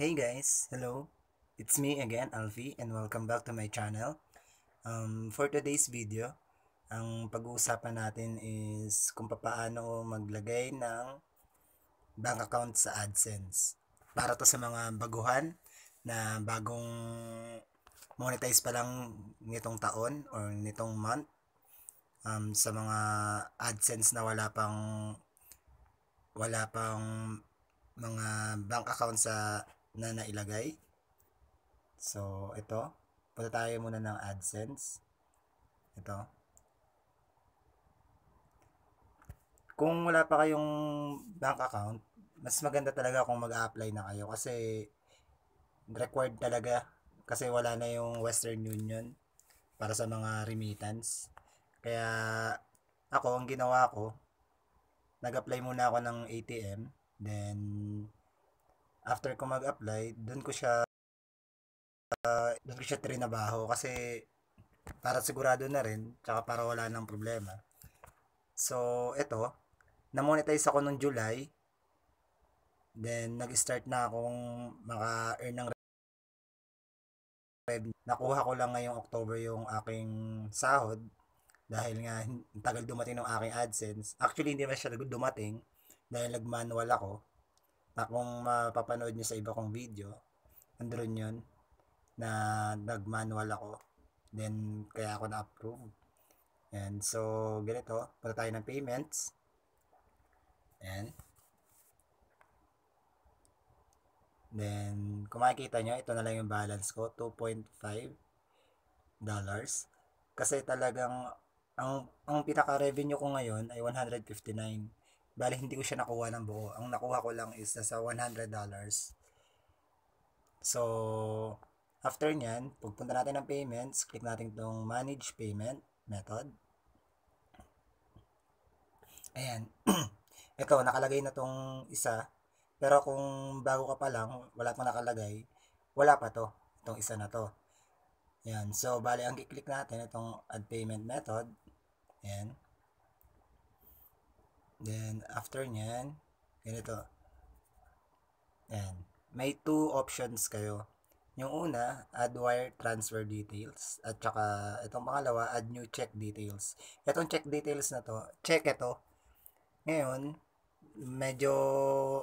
Hey guys, hello. It's me again, Alfie, and welcome back to my channel. Um, for today's video, ang pag-uusapan natin is kung paano maglagay ng bank account sa AdSense. Para to sa mga baguhan na bagong monetize pa lang nitong taon or nitong month um, sa mga AdSense na wala pang wala pang mga bank account sa na nailagay. So, ito. Punta tayo muna ng AdSense. Ito. Kung wala pa kayong bank account, mas maganda talaga kung mag-apply na kayo kasi required talaga kasi wala na yung Western Union para sa mga remittance. Kaya ako, ang ginawa ko, nag-apply muna ako ng ATM, then after ko mag-apply, doon ko siya uh, ah, doon ko siya trinabaho kasi para sigurado na rin, tsaka para wala nang problema. So, eto, na-monetize ako nung July. Then, nag-start na akong maka-earn ng revenue. Nakuha ko lang ngayong October yung aking sahod dahil nga tagal dumating ng aking AdSense. Actually, hindi na siya dumating dahil nag-manual ako uh, kung mapapanood niyo sa iba kong video, andron yun na nag-manual ako. Then, kaya ako na-approve. And so, ganito. Punta tayo ng payments. And, Then, kung makikita nyo, ito na lang yung balance ko, 2.5 dollars. Kasi talagang, ang, ang pinaka-revenue ko ngayon ay 159. Bali, hindi ko siya nakuha ng buo. Ang nakuha ko lang is nasa $100. So, after nyan, pagpunta natin ng payments, click natin itong manage payment method. Ayan. Ito, nakalagay na tong isa. Pero kung bago ka pa lang, wala pang nakalagay, wala pa to, itong isa na to. Ayan. So, bali, ang kiklik natin, itong add payment method. Ayan. Then, after nyan, ganito. Yan. May two options kayo. Yung una, add wire transfer details. At saka, itong pangalawa, add new check details. Itong check details na to, check ito. Ngayon, medyo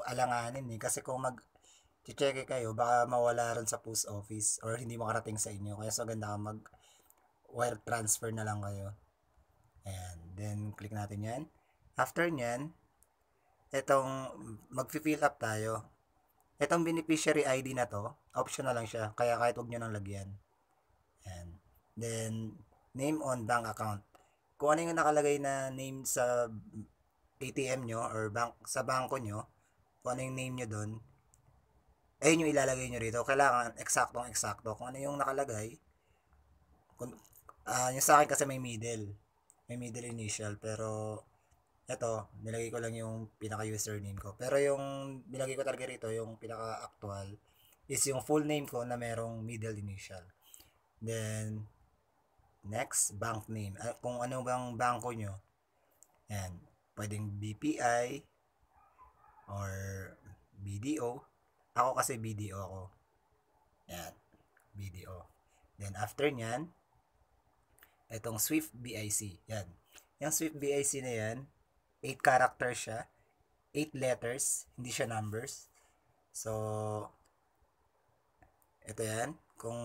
alanganin eh. Kasi kung mag check kayo, baka mawala rin sa post office or hindi makarating sa inyo. Kaya so ganda mag wire transfer na lang kayo. Ayan. Then, click natin yan. After nyan, itong mag-fill up tayo. Itong beneficiary ID na to, optional lang siya. Kaya kahit huwag nyo nang lagyan. Yan. Then, name on bank account. Kung ano yung nakalagay na name sa ATM nyo or bank, sa banko nyo, kung ano yung name nyo doon, ayun yung ilalagay nyo rito. Kailangan eksaktong eksakto. Kung ano yung nakalagay, kung, uh, yung sa akin kasi may middle. May middle initial, pero eto, nilagay ko lang yung pinaka-username ko. Pero yung nilagay ko talaga rito, yung pinaka-actual, is yung full name ko na merong middle initial. Then, next, bank name. Ah, kung ano bang banko nyo, yan, pwedeng BPI or BDO. Ako kasi BDO ako. Yan, BDO. Then, after nyan, itong Swift BIC. Yan. Yung Swift BIC na yan, 8 characters siya, 8 letters, hindi siya numbers. So, ito yan. Kung,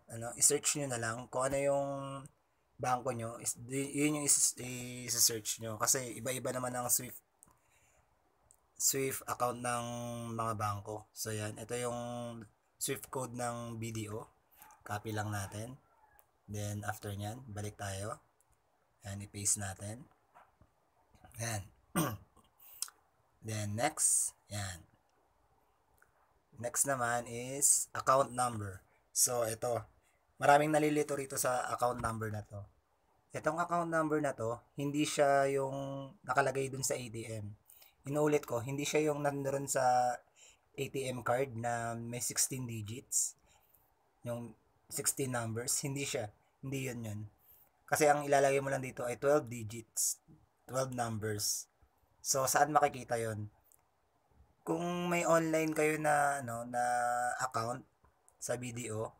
ano, i-search nyo na lang kung ano yung bangko nyo, yun yung i-search nyo. Kasi iba-iba naman ang Swift Swift account ng mga bangko. So, yan. Ito yung Swift code ng BDO. Copy lang natin. Then, after nyan, balik tayo. Yan, i-paste natin. Yan. Then next, yan. Next naman is account number. So ito, maraming nalilito rito sa account number na to. Itong account number na to, hindi siya yung nakalagay dun sa ATM. Inuulit ko, hindi siya yung nandoon sa ATM card na may 16 digits. Yung 16 numbers, hindi siya. Hindi yun yun. Kasi ang ilalagay mo lang dito ay 12 digits. 12 numbers. So, saan makikita yon Kung may online kayo na, ano, na account sa BDO,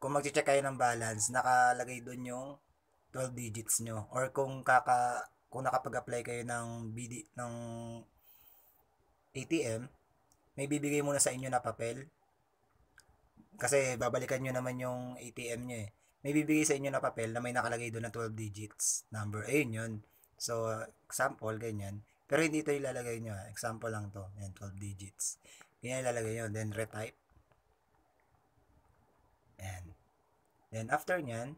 kung mag-check kayo ng balance, nakalagay doon yung 12 digits nyo. Or kung kaka, kung nakapag-apply kayo ng BD, ng ATM, may bibigay muna sa inyo na papel. Kasi babalikan nyo naman yung ATM nyo eh. May bibigay sa inyo na papel na may nakalagay doon na 12 digits number. Ayun yun. So, ah, example, ganyan. Pero hindi ito ilalagay nyo. Ha? Ah. Example lang to. Yan, 12 digits. Ganyan ilalagay nyo. Then, retype. Yan. Then, after nyan,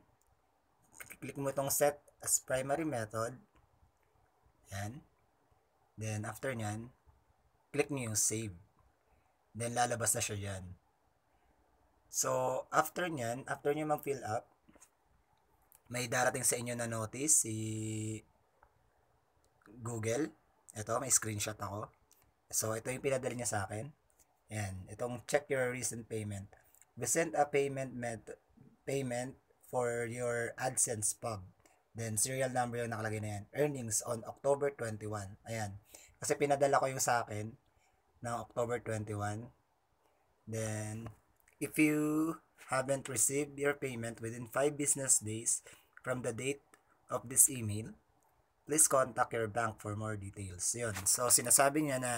click mo itong set as primary method. Yan. Then, after nyan, click nyo yung save. Then, lalabas na siya dyan. So, after nyan, after nyo mag-fill up, may darating sa inyo na notice si Google. Ito, may screenshot ako. So, ito yung pinadala niya sa akin. Yan. Itong check your recent payment. We sent a payment met payment for your AdSense pub. Then, serial number yung nakalagay na yan. Earnings on October 21. Ayan. Kasi pinadala ko yung sa akin na October 21. Then, if you haven't received your payment within 5 business days from the date of this email, please contact your bank for more details. Yun. So, sinasabi niya na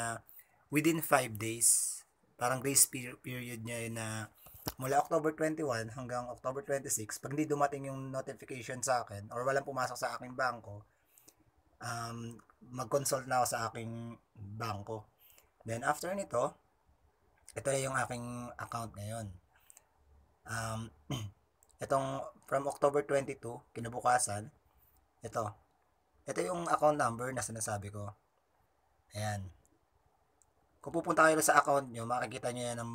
within 5 days, parang grace period niya yun na mula October 21 hanggang October 26, pag hindi dumating yung notification sa akin or walang pumasok sa aking banko, um, mag-consult na ako sa aking banko. Then, after nito, ito na yung aking account ngayon. Um, itong from October 22, kinabukasan, ito, ito yung account number na sinasabi ko. Ayan. Kung pupunta kayo sa account nyo, makikita nyo yan ng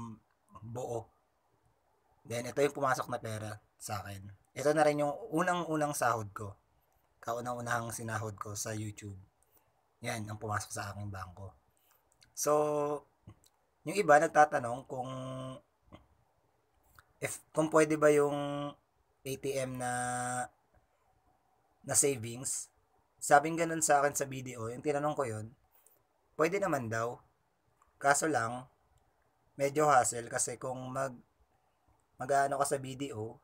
buo. Then, ito yung pumasok na pera sa akin. Ito na rin yung unang-unang sahod ko. Kauna-unahang sinahod ko sa YouTube. Yan, ang pumasok sa aking bangko. So, yung iba nagtatanong kung if kung pwede ba yung ATM na na savings Sabing ganun sa akin sa video, yung tinanong ko yun, pwede naman daw. Kaso lang, medyo hassle kasi kung mag mag-ano ka sa video,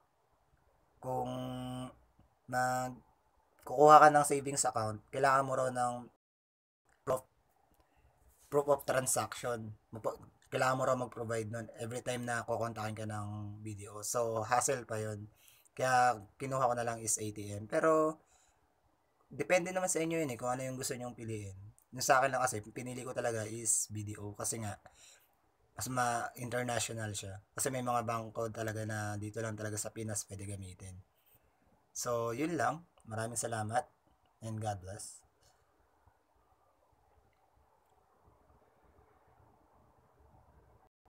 kung mag kukuha ka ng savings account, kailangan mo raw ng proof, proof of transaction. Kailangan mo raw mag-provide nun every time na kukontakin ka ng video. So, hassle pa yon Kaya, kinuha ko na lang is ATM. Pero, depende naman sa inyo yun eh, kung ano yung gusto nyong piliin. Yung sa akin lang kasi, pinili ko talaga is BDO kasi nga, mas ma-international siya. Kasi may mga bangko talaga na dito lang talaga sa Pinas pwede gamitin. So, yun lang. Maraming salamat and God bless.